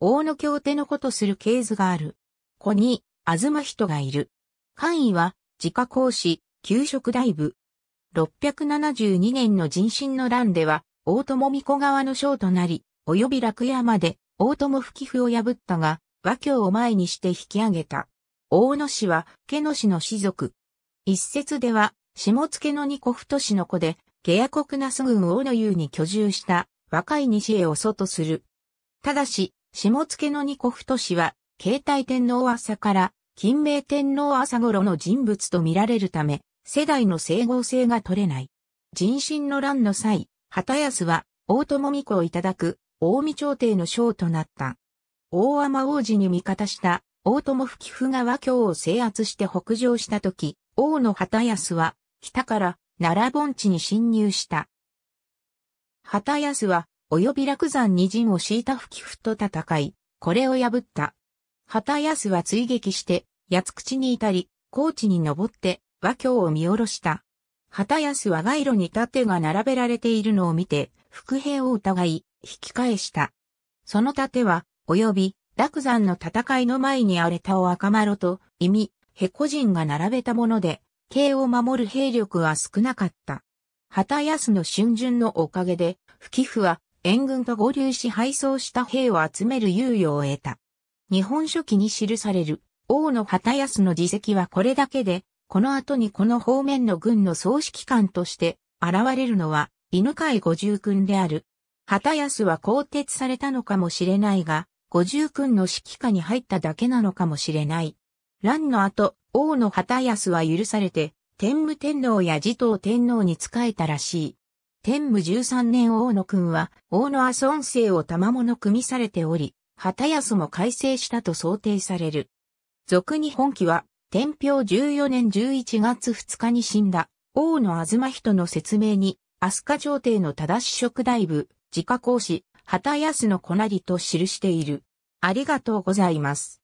大野京手の子とする系図がある。子に、東人がいる。官位は、自家公子、給食大部。672年の人心の乱では、大友巫女側の将となり、及び楽屋まで、大友不寄付を破ったが、和教を前にして引き上げた。大野氏は、家野氏の氏族。一説では、下野の二子太氏の子で、下野国那須郡大野湯に居住した、若い西へを祖とする。ただし、下野の二子太氏は、慶太天皇朝から、金明天皇朝頃の人物と見られるため、世代の整合性が取れない。人心の乱の際、畑康は、大友美子をいただく、大見朝廷の将となった。大天王子に味方した、大友吹布が和京を制圧して北上した時、王の畑康は、北から、奈良盆地に侵入した。畑康は、及び落山に陣を敷いた不寄付と戦い、これを破った。旗安は追撃して、八つ口に至り、高地に登って、和京を見下ろした。旗安は街路に盾が並べられているのを見て、伏兵を疑い、引き返した。その盾は、及び、落山の戦いの前に荒れたを赤丸と、意味、ヘコ人が並べたもので、兵を守る兵力は少なかった。旗安の春巡のおかげで、不寄付は援軍と合流し敗走した兵を集める猶予を得た。日本書紀に記される王の畑康の自責はこれだけで、この後にこの方面の軍の総指揮官として現れるのは犬飼五十君である。畑康は更迭されたのかもしれないが、五十君の指揮下に入っただけなのかもしれない。乱の後、王の畑康は許されて、天武天皇や持統天皇に仕えたらしい。天武十三年大野君は、大野阿孫生を賜物組みされており、旗安も改正したと想定される。俗に本記は、天平十四年十一月二日に死んだ、王の東人の説明に、飛鳥朝廷の正し職大部、自家公子、旗安のこなりと記している。ありがとうございます。